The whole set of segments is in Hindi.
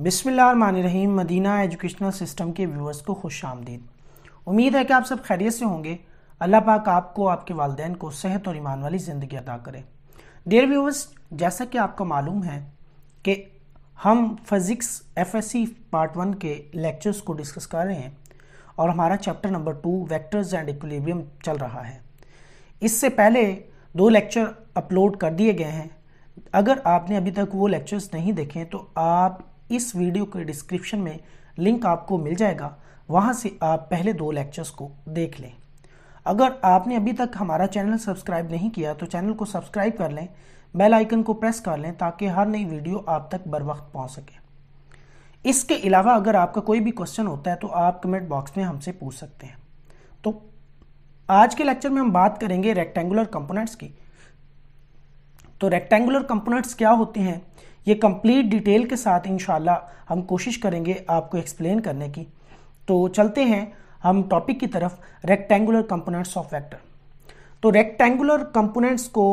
रहीम मदीना एजुकेशनल सिस्टम के व्यूअर्स को खुश आमदीद उम्मीद है कि आप सब खैरियत से होंगे अल्लाह पाक आपको आपके वालदेन को सेहत और ईमान वाली ज़िंदगी अदा करें डेयर व्यूअर्स जैसा कि आपको मालूम है कि हम physics F S C part one के लेक्चर्स को डिस्कस कर रहे हैं और हमारा chapter number two vectors and equilibrium चल रहा है इससे पहले दो लेक्चर अपलोड कर दिए गए हैं अगर आपने अभी तक वो लेक्चर्स नहीं देखे तो आप इस वीडियो के डिस्क्रिप्शन में लिंक आपको मिल जाएगा वहाँ से आप पहले दो लेक्चर्स को देख लें अगर आपने अभी तक हमारा चैनल सब्सक्राइब नहीं किया तो चैनल को सब्सक्राइब कर लें बेल आइकन को प्रेस कर लें ताकि हर नई वीडियो आप तक बर वक्त पहुँच सके इसके अलावा अगर आपका कोई भी क्वेश्चन होता है तो आप कमेंट बॉक्स में हमसे पूछ सकते हैं तो आज के लेक्चर में हम बात करेंगे रेक्टेंगुलर कंपोनेंट्स की तो रेक्टेंगुलर कंपोनेंट्स क्या होते हैं ये कंप्लीट डिटेल के साथ इन हम कोशिश करेंगे आपको एक्सप्लेन करने की तो चलते हैं हम टॉपिक की तरफ रेक्टेंगुलर कंपोनेंट्स ऑफ वेक्टर तो रेक्टेंगुलर कंपोनेंट्स को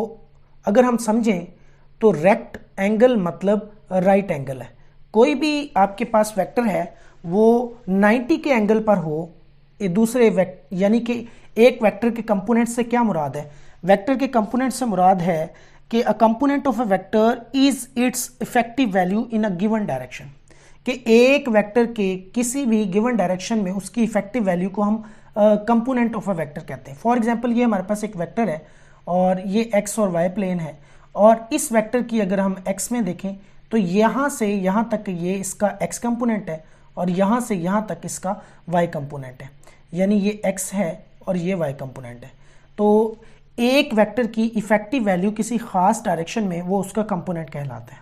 अगर हम समझें तो रेक्ट एंगल मतलब राइट right एंगल है कोई भी आपके पास वेक्टर है वो 90 के एंगल पर हो दूसरे यानी कि एक वेक्टर के कंपोनेंट से क्या मुराद है वेक्टर के कंपोनेंट से मुराद है कि a component of a vector is its effective value in a given direction कि एक वेक्टर के किसी भी गिवन डायरेक्शन में उसकी इफेक्टिव वैल्यू को हम कंपोनेंट ऑफ अ वेक्टर कहते हैं फॉर एग्जाम्पल ये हमारे पास एक वेक्टर है और ये एक्स और वाई प्लेन है और इस वेक्टर की अगर हम एक्स में देखें तो यहाँ से यहाँ तक ये इसका एक्स कंपोनेंट है और यहाँ से यहाँ तक इसका वाई कंपोनेंट है यानी ये एक्स है और ये वाई कंपोनेंट है तो एक वेक्टर की इफेक्टिव वैल्यू किसी खास डायरेक्शन में वो उसका कंपोनेंट कहलाता है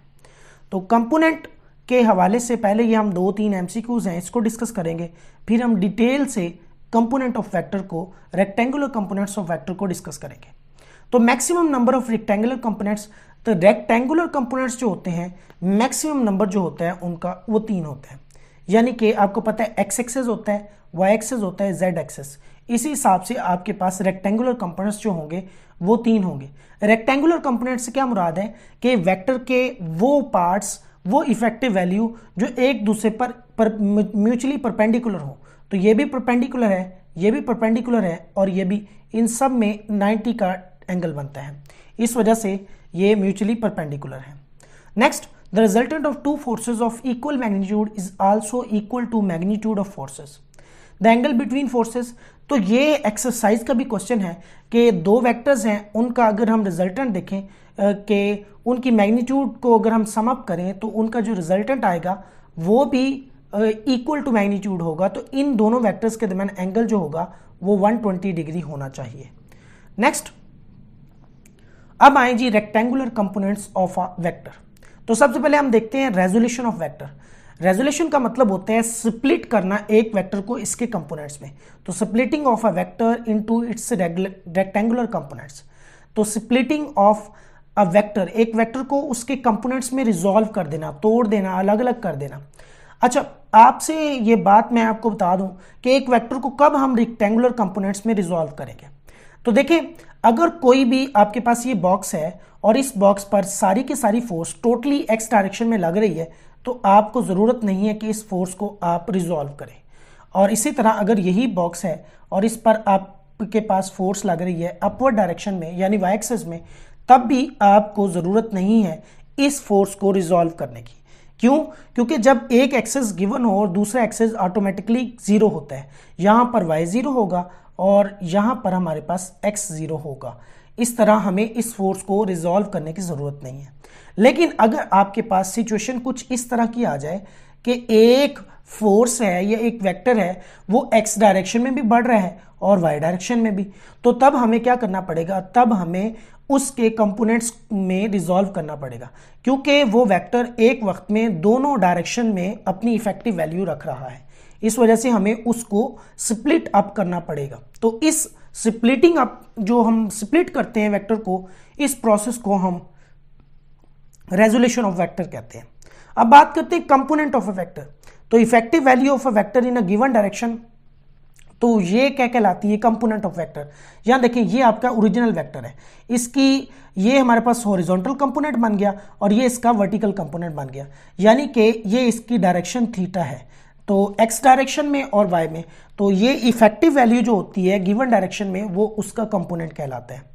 तो कंपोनेंट के हवाले से पहले ये हम दो तीन एम हैं इसको डिस्कस करेंगे फिर हम डिटेल से कंपोनेंट ऑफ वेक्टर को रेक्टेंगुलर कंपोनेंट्स ऑफ वेक्टर को डिस्कस करेंगे तो maximum number of rectangular components तो रेक्टेंगुलर कंपोनेंट्स जो होते हैं मैक्सिमम नंबर जो होता है उनका वो तीन होता है यानी कि आपको पता है एक्स एक्सेस होता है वाई एक्सेस होता है जेड एक्सेस इसी हिसाब से आपके पास रेक्टेंगुलर कंपोनेंट्स जो होंगे वो तीन होंगे रेक्टेंगुलर कंपोनेंट्स से क्या मुराद है कि वेक्टर के वो पार्ट्स वो इफेक्टिव वैल्यू जो एक दूसरे पर, पर म्यूचुअली परपेंडिकुलर हो तो ये भी परपेंडिकुलर है ये भी परपेंडिकुलर है और ये भी इन सब में 90 का एंगल बनता है इस वजह से ये म्यूचुअली परपेंडिकुलर है next the resultant of two forces of equal magnitude is also equal to magnitude of forces the angle between forces तो ये एक्सरसाइज का भी क्वेश्चन है कि दो वेक्टर्स हैं उनका अगर हम रिजल्टेंट देखें कि उनकी मैग्नीट्यूड को अगर हम समअप करें तो उनका जो रिजल्टेंट आएगा वो भी इक्वल टू मैग्नीट्यूड होगा तो इन दोनों वेक्टर्स के दरमियान एंगल जो होगा वो 120 डिग्री होना चाहिए नेक्स्ट अब आए जी rectangular components of a vector तो सबसे पहले हम देखते हैं रेजोल्यूशन ऑफ वेक्टर रेजोल्यूशन का मतलब होता है स्प्लिट करना एक वेक्टर को इसके कंपोनेंट्स में तो splitting of a vector into its rectangular components तो स्प्लिटिंग ऑफ अ वेक्टर एक वेक्टर को उसके कंपोनेंट्स में रिजॉल्व कर देना तोड़ देना अलग अलग कर देना अच्छा आपसे ये बात मैं आपको बता दूं कि एक वेक्टर को कब हम रेक्टेंगुलर कंपोनेंट्स में रिजॉल्व करेंगे तो देखें अगर कोई भी आपके पास ये बॉक्स है और इस बॉक्स पर सारी की सारी फोर्स टोटली एक्स डायरेक्शन में लग रही है तो आपको ज़रूरत नहीं है कि इस फोर्स को आप रिजॉल्व करें और इसी तरह अगर यही बॉक्स है और इस पर आपके पास फोर्स लग रही है अपवर्ड डायरेक्शन में यानी वाई एक्सेस में तब भी आपको ज़रूरत नहीं है इस फोर्स को रिजॉल्व करने की क्यों क्योंकि जब एक एक्सेस गिवन हो और दूसरा एक्सेस ऑटोमेटिकली ज़ीरो होता है यहाँ पर वाई ज़ीरो होगा और यहाँ पर हमारे पास एक्स ज़ीरो होगा इस तरह हमें इस फोर्स को रिजॉल्व करने की ज़रूरत नहीं है लेकिन अगर आपके पास सिचुएशन कुछ इस तरह की आ जाए कि एक फोर्स है या एक वेक्टर है वो एक्स डायरेक्शन में भी बढ़ रहा है और वाई डायरेक्शन में भी तो तब हमें क्या करना पड़ेगा तब हमें उसके कंपोनेंट्स में रिजॉल्व करना पड़ेगा क्योंकि वो वेक्टर एक वक्त में दोनों डायरेक्शन में अपनी इफेक्टिव वैल्यू रख रहा है इस वजह से हमें उसको स्प्लिट अप करना पड़ेगा तो इस स्प्लिटिंग अप जो हम स्प्लिट करते हैं वेक्टर को इस प्रोसेस को हम रेजोल्यूशन ऑफ वेक्टर कहते हैं अब बात करते हैं कंपोनेंट ऑफ अ वेक्टर तो effective value of a vector in a given direction तो ये क्या कहलाती है कंपोनेंट ऑफ वेक्टर यहां देखिए ये आपका ओरिजिनल वेक्टर है इसकी ये हमारे पास हॉरिजॉन्टल कंपोनेंट बन गया और ये इसका वर्टिकल कंपोनेंट बन गया यानी कि ये इसकी डायरेक्शन थीटा है तो एक्स डायरेक्शन में और वाई में तो ये इफेक्टिव वैल्यू जो होती है गिवन डायरेक्शन में वो उसका कंपोनेंट कहलाता है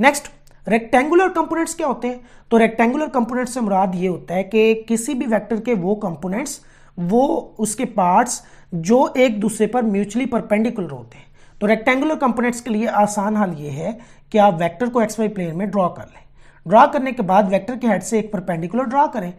नेक्स्ट रेक्टेंगुलर कंपोनेंट्स क्या होते हैं तो रेक्टेंगुलर कंपोनेंट्स से मुराद ये होता है कि किसी भी वेक्टर के वो कंपोनेंट्स वो उसके पार्ट्स जो एक दूसरे पर म्यूचुअली परपेंडिकुलर होते हैं तो रेक्टेंगुलर कंपोनेंट्स के लिए आसान हाल ये है कि आप वैक्टर को एक्स वाई प्लेन में ड्रॉ कर लें ड्रॉ करने के बाद वैक्टर के हेड से एक परपेंडिकुलर ड्रॉ करें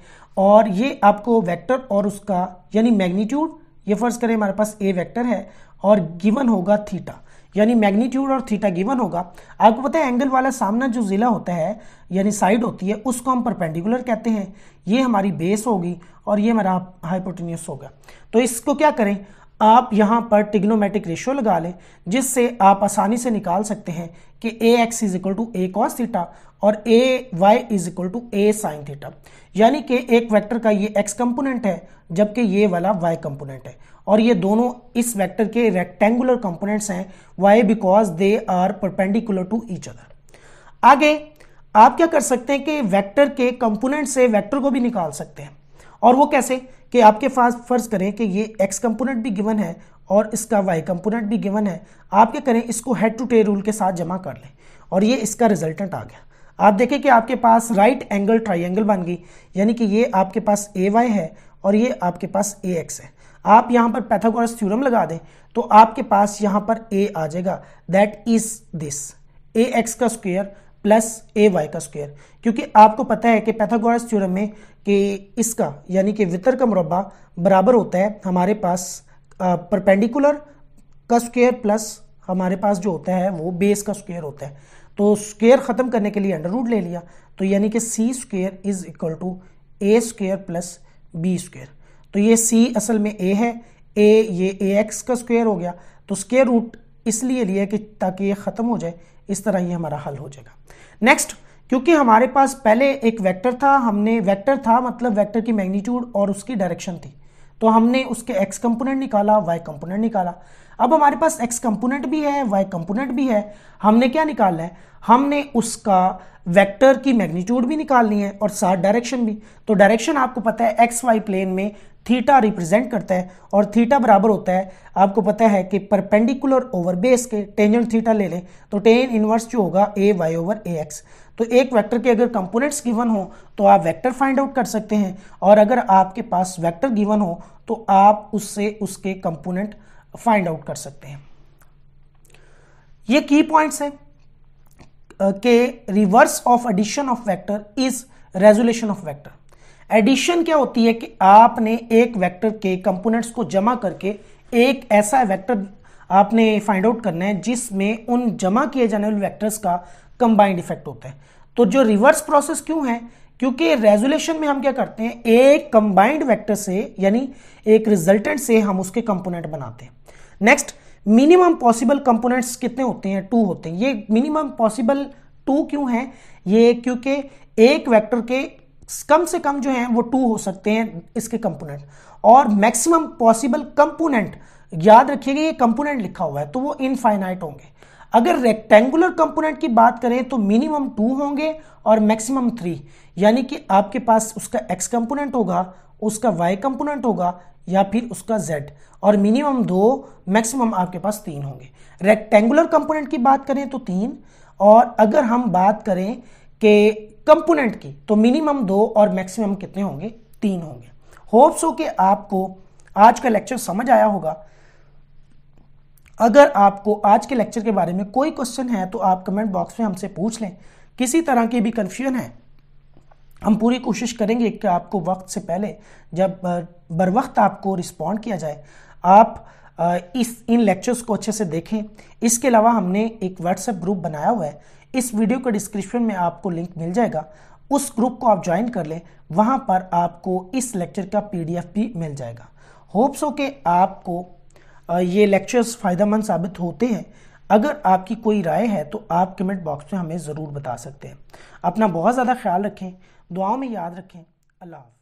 और ये आपको वैक्टर और उसका यानी मैग्नीट्यूड ये फर्ज करें हमारे पास ए वैक्टर है और गिवन होगा थीटा यानी मैग्नीट्यूड और थीटा गिवन होगा आपको पता है एंगल वाला सामना जो जिला होता है यानी साइड होती है उसको हम परपेंडिकुलर कहते हैं ये हमारी बेस होगी और ये हमारा हाइपोटिनियस होगा तो इसको क्या करें आप यहाँ पर टिग्नोमेटिक रेशियो लगा लें जिससे आप आसानी से निकाल सकते हैं कि A x is equal to A cos theta और A y is equal to A sine theta यानी कि एक वेक्टर का ये एक्स कंपोनेंट है जबकि ये वाला वाई कंपोनेंट है और ये दोनों इस वेक्टर के रेक्टेंगुलर कंपोनेंट्स हैं why because they are perpendicular to each other आगे आप क्या कर सकते हैं कि वेक्टर के कंपोनेंट से वेक्टर को भी निकाल सकते हैं और वो कैसे कि आपके पास फर्ज करें कि ये एक्स कंपोनेंट भी गिवन है और इसका वाई कंपोनेंट भी गिवन है आप क्या करें इसको हेड टू टे रूल के साथ जमा कर लें और ये इसका रिजल्टेंट आ गया आप देखें कि आपके पास राइट एंगल ट्राइंगल बन गई यानी कि ये आपके पास ए वाई है और ये आपके पास ए एक्स है आप यहां पर पैथागोरस थ्योरम लगा दें तो आपके पास यहां पर ए आ जाएगा that is this A x का स्क्वेयर प्लस ए वाई का स्क्वेयर क्योंकि आपको पता है कि पैथागोरस थ्योरम में कि इसका यानी कि वितर का मुरबा बराबर होता है हमारे पास परपेंडिकुलर का स्क्वेयर प्लस हमारे पास जो होता है वो बेस का स्क्वेयर होता है तो स्क्वेयर ख़त्म करने के लिए अंडर रूट ले लिया तो यानी कि C square is equal to A square plus B square तो ये सी असल में ए है ए ये ए एक्स का स्क्वायर हो गया तो स्केयर रूट इसलिए लिया कि ताकि ये ख़त्म हो जाए इस तरह ये हमारा हल हो जाएगा नेक्स्ट क्योंकि हमारे पास पहले एक वेक्टर था हमने वेक्टर था मतलब वेक्टर की मैग्नीट्यूड और उसकी डायरेक्शन थी तो हमने उसके एक्स कंपोनेंट निकाला वाई कंपोनेंट निकाला अब हमारे पास एक्स कंपोनेंट भी है वाई कंपोनेंट भी है हमने क्या निकालना है हमने उसका वेक्टर की मैग्नीट्यूड भी निकालनी है और साथ डायरेक्शन भी तो डायरेक्शन आपको पता है एक्स वाई प्लेन में थीटा रिप्रेजेंट करता है और थीटा बराबर होता है आपको पता है कि परपेंडिकुलर ओवर बेस के टेंजेंट थीटा ले लें तो टेन इनवर्स जो होगा A y over A x तो एक वेक्टर के अगर कंपोनेंट्स गिवन हो तो आप वेक्टर फाइंड आउट कर सकते हैं और अगर आपके पास वेक्टर गिवन हो तो आप उससे उसके कंपोनेंट फाइंड आउट कर सकते हैं ये की पॉइंट्स हैं के reverse of addition of vector is resolution of vector addition क्या होती है कि आपने एक वेक्टर के कंपोनेंट्स को जमा करके एक ऐसा वेक्टर आपने फाइंड आउट करना है जिसमें उन जमा किए जाने वाले वेक्टर्स का कंबाइंड इफेक्ट होता है तो जो रिवर्स प्रोसेस क्यों है क्योंकि रेजोल्यूशन में हम क्या करते हैं एक कंबाइंड वेक्टर से यानी एक रिजल्टेंट से हम उसके कंपोनेंट बनाते हैं नेक्स्ट मिनिमम पॉसिबल कंपोनेंट्स कितने होते हैं टू होते हैं ये मिनिमम पॉसिबल टू क्यों है ये क्योंकि एक वेक्टर के कम से कम जो है वो टू हो सकते हैं इसके कंपोनेंट और मैक्सिमम पॉसिबल कंपोनेंट याद रखिएगा ये कंपोनेंट लिखा हुआ है तो वो इनफाइनाइट होंगे अगर रेक्टेंगुलर कंपोनेंट की बात करें तो मिनिमम टू होंगे और मैक्सिमम थ्री यानी कि आपके पास उसका एक्स कंपोनेंट होगा उसका वाई कंपोनेंट होगा या फिर उसका जेड और मिनिमम दो मैक्सिमम आपके पास तीन होंगे रेक्टेंगुलर कंपोनेंट की बात करें तो तीन और अगर हम बात करें कि कंपोनेंट की तो मिनिमम दो और मैक्सिमम कितने होंगे तीन होंगे होप्स हो कि आपको आज का लेक्चर समझ आया होगा अगर आपको आज के लेक्चर के बारे में कोई क्वेश्चन है तो आप कमेंट बॉक्स में हमसे पूछ लें किसी तरह की भी कन्फ्यूजन है हम पूरी कोशिश करेंगे कि आपको वक्त से पहले जब बर वक्त आपको रिस्पॉन्ड किया जाए आप इस इन लेक्चर्स को अच्छे से देखें इसके अलावा हमने एक व्हाट्सएप ग्रुप बनाया हुआ है इस वीडियो के डिस्क्रिप्शन में आपको लिंक मिल जाएगा उस ग्रुप को आप ज्वाइन कर लें वहाँ पर आपको इस लेक्चर का पीडीएफ भी मिल जाएगा होप्स हो के आपको ये लेक्चर्स फ़ायदेमंद साबित होते हैं अगर आपकी कोई राय है तो आप कमेंट बॉक्स में हमें ज़रूर बता सकते हैं अपना बहुत ज़्यादा ख्याल रखें दुआओं में याद रखें अल्लाह